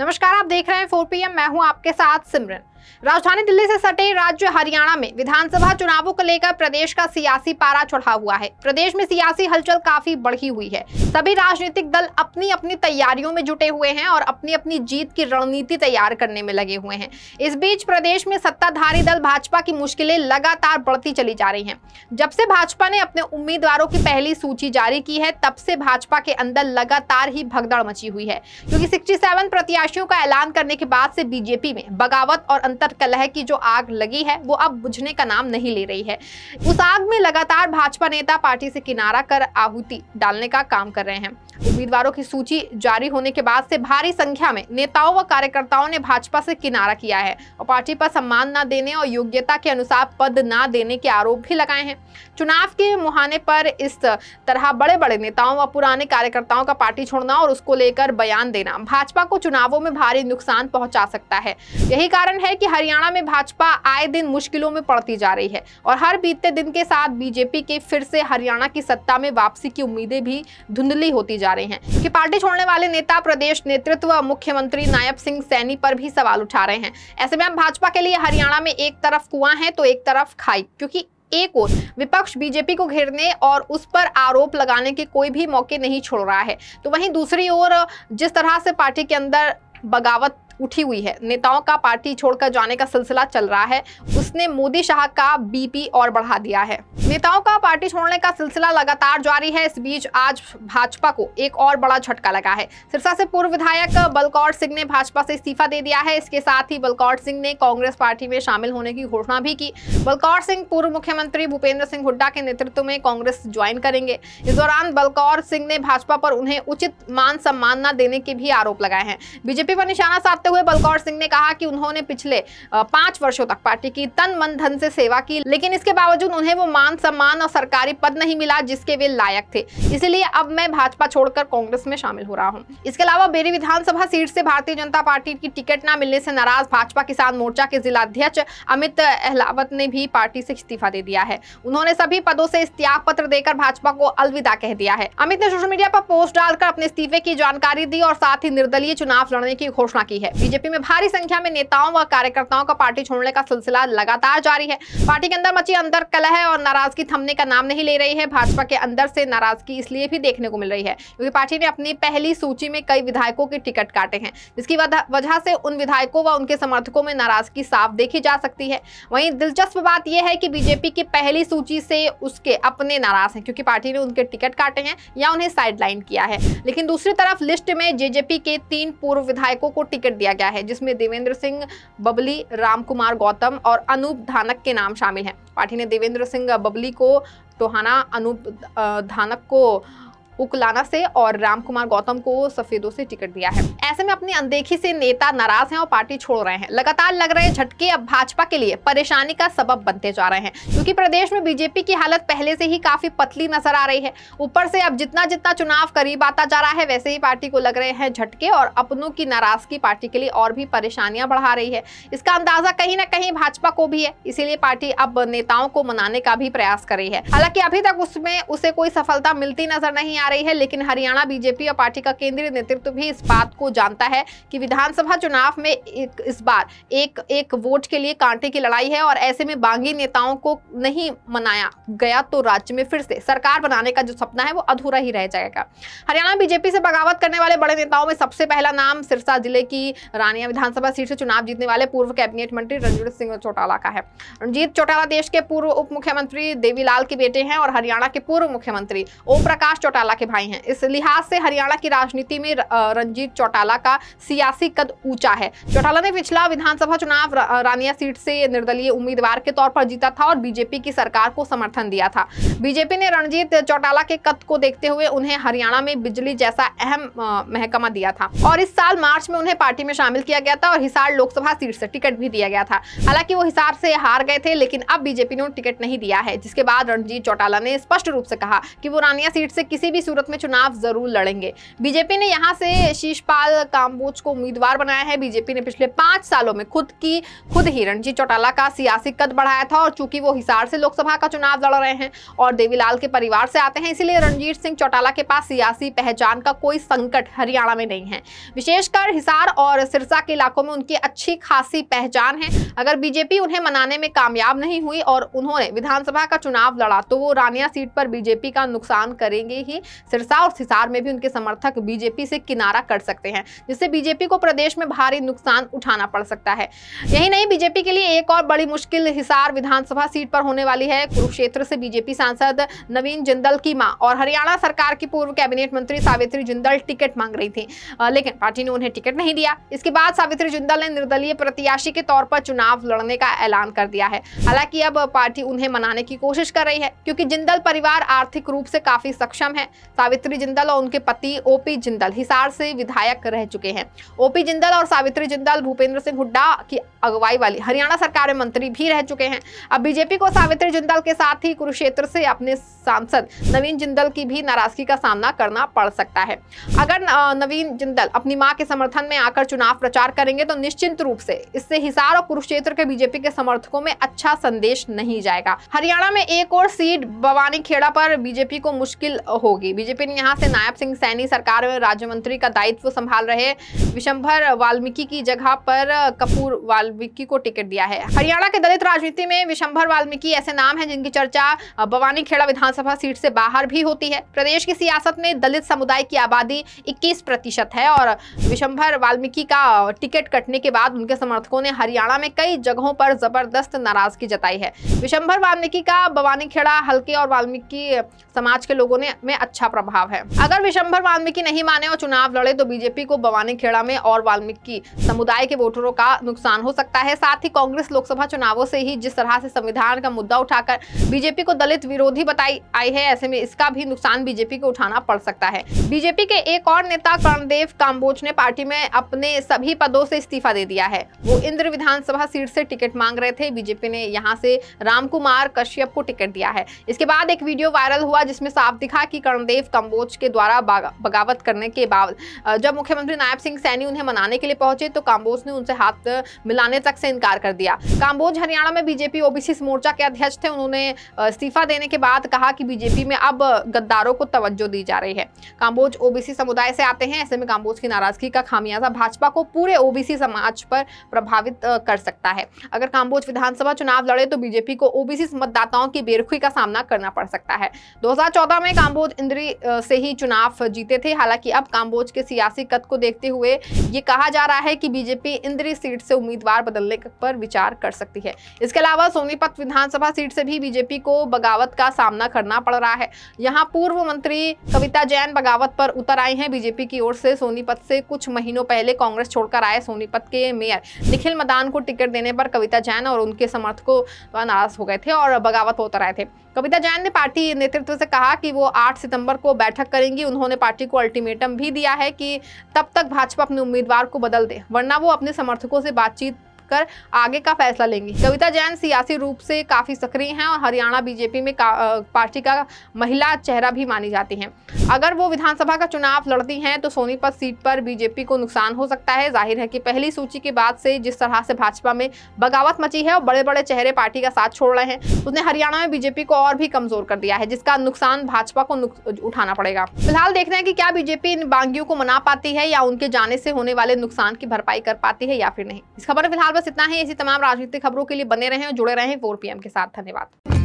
नमस्कार आप देख रहे हैं फोर पी मैं हूँ आपके साथ सिमरन राजधानी दिल्ली से सटे राज्य हरियाणा में विधानसभा चुनावों को लेकर प्रदेश का सियासी पारा चढ़ा हुआ है प्रदेश में सियासी हलचल काफी बढ़ी हुई है सभी राजनीतिक दल अपनी अपनी तैयारियों में जुटे हुए हैं और अपनी अपनी जीत की रणनीति तैयार करने में लगे हुए हैं इस बीच प्रदेश में सत्ताधारी दल भाजपा की मुश्किलें लगातार बढ़ती चली जा रही है जब से भाजपा ने अपने उम्मीदवारों की पहली सूची जारी की है तब से भाजपा के अंदर लगातार ही भगदड़ मची हुई है क्योंकि सिक्सटी प्रत्याशियों का ऐलान करने के बाद से बीजेपी में बगावत और अंतर कलह की जो आग लगी है वो अब बुझने का नाम नहीं ले रही है उस आग में लगातार भाजपा नेता पार्टी से किनारा कर आहुति डालने का काम कर रहे हैं उम्मीदवारों की सूची जारी होने के बाद से भारी संख्या में नेताओं व कार्यकर्ताओं ने भाजपा से किनारा किया है और पार्टी पर सम्मान न देने और योग्यता के अनुसार पद न देने के आरोप भी लगाए हैं चुनाव के मुहाने पर इस तरह बड़े बड़े नेताओं व पुराने कार्यकर्ताओं का पार्टी छोड़ना और उसको लेकर बयान देना भाजपा को चुनावों में भारी नुकसान पहुंचा सकता है यही कारण है कि हरियाणा में भाजपा आए दिन मुश्किलों में पड़ती जा रही है और हर बीतते दिन के साथ बीजेपी के फिर से हरियाणा की सत्ता में वापसी की उम्मीदें भी धुंधली होती जा रही हैं कि पार्टी छोड़ने वाले नेता प्रदेश नेतृत्व मुख्यमंत्री नायब सिंह सैनी पर भी सवाल उठा रहे हैं ऐसे में भाजपा के लिए हरियाणा में एक तरफ कुआं है तो एक तरफ खाई क्योंकि एक ओर विपक्ष बीजेपी को घेरने और उस पर आरोप लगाने के कोई भी मौके नहीं छोड़ रहा है तो वहीं दूसरी ओर जिस तरह से पार्टी के अंदर बगावत उठी हुई है नेताओं का पार्टी छोड़कर जाने का सिलसिला चल रहा है उसने मोदी शाह का बीपी और बढ़ा दिया है नेताओं का पार्टी छोड़ने का सिलसिला लगातार जारी है इस बीच आज भाजपा को एक और बड़ा झटका लगा है सिरसा से पूर्व विधायक बलकौर सिंह ने भाजपा से इस्तीफा दे दिया है इसके साथ ही बलकौर सिंह ने कांग्रेस पार्टी में शामिल होने की घोषणा भी की बलकौर सिंह पूर्व मुख्यमंत्री भूपेंद्र सिंह हुड्डा के नेतृत्व में कांग्रेस ज्वाइन करेंगे इस दौरान बलकौर सिंह ने भाजपा पर उन्हें उचित मान सम्मान न देने के भी आरोप लगाए हैं बीजेपी पर निशाना साधते करते हुए बलकौर सिंह ने कहा कि उन्होंने पिछले पांच वर्षों तक पार्टी की तन मन धन से सेवा की लेकिन इसके बावजूद उन्हें वो मान सम्मान और सरकारी पद नहीं मिला जिसके वे लायक थे इसलिए अब मैं भाजपा छोड़कर कांग्रेस में शामिल हो रहा हूँ इसके अलावा बेरी विधानसभा सीट से भारतीय जनता पार्टी की टिकट न मिलने से नाराज भाजपा किसान मोर्चा के जिलाध्यक्ष अमित अहलावत ने भी पार्टी से इस्तीफा दे दिया है उन्होंने सभी पदों से इस्तीफा पत्र देकर भाजपा को अलविदा कह दिया है अमित ने सोशल मीडिया पर पोस्ट डालकर अपने इस्तीफे की जानकारी दी और साथ ही निर्दलीय चुनाव लड़ने की घोषणा की है बीजेपी में भारी संख्या में नेताओं व कार्यकर्ताओं का पार्टी छोड़ने का सिलसिला लगातार जारी है पार्टी के अंदर मची अंतर कलह और नाराजगी थमने का नाम नहीं ले रही है भाजपा के अंदर से नाराजगी इसलिए भी देखने को मिल रही है क्योंकि पार्टी ने अपनी पहली सूची में कई विधायकों के टिकट काटे हैं जिसकी वजह से उन विधायकों व उनके समर्थकों में नाराजगी साफ देखी जा सकती है वहीं दिलचस्प बात यह है कि बीजेपी की पहली सूची से उसके अपने नाराज हैं क्योंकि पार्टी ने उनके टिकट काटे हैं या उन्हें साइडलाइन किया है लेकिन दूसरी तरफ लिस्ट में जेजेपी के तीन पूर्व विधायकों को टिकट दिया दिया गया है जिसमें देवेंद्र सिंह बबली रामकुमार गौतम और अनूप धानक के नाम शामिल हैं पार्टी ने देवेंद्र सिंह बबली को टोहाना अनूप धानक को उकलाना से और राम कुमार गौतम को सफेदों से टिकट दिया है ऐसे में अपनी अनदेखी से नेता नाराज हैं और पार्टी छोड़ रहे हैं लगातार लग रहे झटके अब भाजपा के लिए परेशानी का सबब बनते जा रहे हैं क्योंकि प्रदेश में बीजेपी की हालत पहले से ही काफी पतली नजर आ रही है ऊपर से अब जितना जितना चुनाव करीब आता जा रहा है वैसे ही पार्टी को लग रहे हैं झटके और अपनों की नाराजगी पार्टी के लिए और भी परेशानियां बढ़ा रही है इसका अंदाजा कहीं ना कहीं भाजपा को भी है इसीलिए पार्टी अब नेताओं को मनाने का भी प्रयास कर रही है हालांकि अभी तक उसमें उसे कोई सफलता मिलती नजर नहीं आ आ रही है लेकिन हरियाणा बीजेपी और पार्टी का केंद्रीय नेतृत्व भी इस बात को जानता है कि विधानसभा चुनाव में एक, इस बार एक एक वोट के लिए कांटे की लड़ाई है और ऐसे में बागी नेताओं को नहीं मनाया गया तो राज्य में फिर से सरकार बनाने का जो सपना है वो अधूरा ही रह जाएगा हरियाणा बीजेपी से बगावत करने वाले बड़े नेताओं में सबसे पहला नाम सिरसा जिले की रानिया विधानसभा सीट से चुनाव जीतने वाले पूर्व कैबिनेट मंत्री रणजीत सिंह चौटाला का है रणजीत चौटाला देश के पूर्व उप मुख्यमंत्री देवीलाल के बेटे हैं और हरियाणा के पूर्व मुख्यमंत्री ओम प्रकाश चौटाला के भाई हैं इस लिहाज से हरियाणा की राजनीति में रंजीत चौटाला का सियासी कद ऊंचा है चौटाला ने पिछला विधानसभा चुनाव रानिया सीट से निर्दलीय उम्मीदवार के तौर पर जीता था और बीजेपी की सरकार को समर्थन दिया था बीजेपी ने रणजीत चौटाला के कद को देखते हुए उन्हें हरियाणा में बिजली जैसा अहम महकमा दिया था और इस साल मार्च में उन्हें पार्टी में शामिल किया गया था और हिसार लोकसभा सीट से टिकट भी दिया गया था हालांकि वो हिसार से हार गए थे लेकिन अब बीजेपी ने टिकट नहीं दिया है जिसके बाद रणजीत चौटाला ने स्पष्ट रूप से कहा कि वो रानिया सीट से किसी की सूरत में चुनाव जरूर लड़ेंगे बीजेपी ने यहाँ से शीशपाल काम्बोज को उम्मीदवार बनाया है बीजेपी ने पिछले पांच सालों में खुद की खुद ही रणजीत चौटाला का सियासी कद बढ़ाया था और चूंकि वो हिसार से लोकसभा का चुनाव लड़ रहे हैं और देवीलाल के परिवार से आते हैं इसलिए रणजीत सिंह चौटाला के पास सियासी पहचान का कोई संकट हरियाणा में नहीं है विशेषकर हिसार और सिरसा के इलाकों में उनकी अच्छी खासी पहचान है अगर बीजेपी उन्हें मनाने में कामयाब नहीं हुई और उन्होंने विधानसभा का चुनाव लड़ा तो वो रानिया सीट पर बीजेपी का नुकसान करेंगे ही सिरसा और सिसार में भी उनके समर्थक बीजेपी से किनारा कर सकते हैं जिससे बीजेपी को प्रदेश में भारी नुकसान उठाना पड़ सकता है यही नहीं बीजेपी के लिए एक और बड़ी मुश्किल हिसार विधानसभा सीट पर होने वाली है कुरुक्षेत्र से बीजेपी सांसद नवीन जिंदल की मां और हरियाणा सरकार की पूर्व कैबिनेट मंत्री सावित्री जिंदल टिकट मांग रही थी लेकिन पार्टी ने उन्हें टिकट नहीं दिया इसके बाद सावित्री जिंदल ने निर्दलीय प्रत्याशी के तौर पर चुनाव लड़ने का ऐलान कर दिया है हालांकि अब पार्टी उन्हें मनाने की कोशिश कर रही है क्योंकि जिंदल परिवार आर्थिक रूप से काफी सक्षम है सावित्री जिंदल और उनके पति ओपी जिंदल हिसार से विधायक रह चुके हैं ओपी जिंदल और सावित्री जिंदल भूपेंद्र सिंह हुड्डा की अगुवाई वाली हरियाणा सरकार में मंत्री भी रह चुके हैं अब बीजेपी को सावित्री जिंदल के साथ ही कुरुक्षेत्र से अपने सांसद नवीन जिंदल की भी नाराजगी का सामना करना पड़ सकता है अगर नवीन जिंदल अपनी माँ के समर्थन में आकर चुनाव प्रचार करेंगे तो निश्चित रूप से इससे हिसार और कुरुक्षेत्र के बीजेपी के समर्थकों में अच्छा संदेश नहीं जाएगा हरियाणा में एक और सीट बवानी खेड़ा पर बीजेपी को मुश्किल होगी होगी बीजेपी ने यहाँ से नायब सिंह सैनी सरकार में राज्य मंत्री का दायित्व संभाल रहे विशंभर वाल्मीकि की जगह पर कपूर वाल्मीकि को टिकट दिया है हरियाणा के दलित राजनीति में विशंभर वाल्मीकि ऐसे नाम है जिनकी चर्चा बवानी खेड़ा विधानसभा सीट से बाहर भी होती है प्रदेश की सियासत में दलित समुदाय की आबादी इक्कीस है और विशंभर वाल्मीकि का टिकट कटने के बाद उनके समर्थकों ने हरियाणा में कई जगहों पर जबरदस्त नाराजगी जताई है विशंभर वाल्मीकि का बवानी खेड़ा हल्के और वाल्मीकि समाज के लोगों ने में अच्छा अच्छा प्रभाव है अगर विशंभर वाल्मीकि नहीं माने और चुनाव लड़े तो बीजेपी को बवानी खेड़ा में और वाल्मीकि समुदाय के वोटरों का नुकसान हो सकता है साथ ही कांग्रेस लोकसभा चुनावों से ही जिस तरह से संविधान का मुद्दा उठाकर बीजेपी को दलित विरोधी बताई आई है ऐसे में इसका भी नुकसान बीजेपी को उठाना पड़ सकता है बीजेपी के एक और नेता कर्णदेव काम्बोज ने पार्टी में अपने सभी पदों से इस्तीफा दे दिया है वो इंद्र विधानसभा सीट से टिकट मांग रहे थे बीजेपी ने यहाँ से रामकुमार कश्यप को टिकट दिया है इसके बाद एक वीडियो वायरल हुआ जिसमें साफ दिखा कि कर्णदेव सुखदेव कंबोज के द्वारा बगावत करने के बाद जब मुख्यमंत्री नायब सिंह सैनी उन्हें मनाने के लिए पहुंचे तो काम्बोज ने उनसे हाथ मिलाने तक से इनकार कर दिया काम्बोज हरियाणा में बीजेपी ओबीसी मोर्चा के अध्यक्ष थे उन्होंने इस्तीफा देने के बाद कहा कि बीजेपी में अब गद्दारों को तवज्जो दी जा रही है काम्बोज ओबीसी समुदाय से आते हैं ऐसे में काम्बोज की नाराजगी का खामियाजा भाजपा को पूरे ओबीसी समाज पर प्रभावित कर सकता है अगर काम्बोज विधानसभा चुनाव लड़े तो बीजेपी को ओबीसी मतदाताओं की बेरुखी का सामना करना पड़ सकता है दो में काम्बोज इंद्र चौधरी से ही चुनाव जीते थे हालांकि अब काम्बोज के सियासी कद को देखते हुए ये कहा जा रहा है कि बीजेपी इंद्री सीट से उम्मीदवार बदलने पर विचार कर सकती है इसके अलावा सोनीपत विधानसभा सीट से भी बीजेपी को बगावत का सामना करना पड़ रहा है यहाँ पूर्व मंत्री कविता जैन बगावत पर उतर आई हैं बीजेपी की ओर से सोनीपत से कुछ महीनों पहले कांग्रेस छोड़कर आए सोनीपत के मेयर निखिल मदान को टिकट देने पर कविता जैन और उनके समर्थकों नाराज हो गए थे और बगावत उतर आए थे कविता जैन ने पार्टी नेतृत्व से कहा कि वो आठ सितंबर सितंबर को बैठक करेंगी उन्होंने पार्टी को अल्टीमेटम भी दिया है कि तब तक भाजपा अपने उम्मीदवार को बदल दे वरना वो अपने समर्थकों से बातचीत कर आगे का फैसला लेंगी कविता जैन सियासी रूप से काफ़ी सक्रिय हैं और हरियाणा बीजेपी में पार्टी का महिला चेहरा भी मानी जाती हैं अगर वो विधानसभा का चुनाव लड़ती हैं तो सोनीपत सीट पर बीजेपी को नुकसान हो सकता है जाहिर है कि पहली सूची के बाद से जिस तरह से भाजपा में बगावत मची है और बड़े बड़े चेहरे पार्टी का साथ छोड़ रहे हैं उसने हरियाणा में बीजेपी को और भी कमजोर कर दिया है जिसका नुकसान भाजपा को उठाना पड़ेगा फिलहाल देखते हैं कि क्या बीजेपी इन बांगियों को मना पाती है या उनके जाने से होने वाले नुकसान की भरपाई कर पाती है या फिर नहीं इस खबर में फिलहाल बस इतना ही ऐसी तमाम राजनीतिक खबरों के लिए बने रहे और जुड़े रहे फोर के साथ धन्यवाद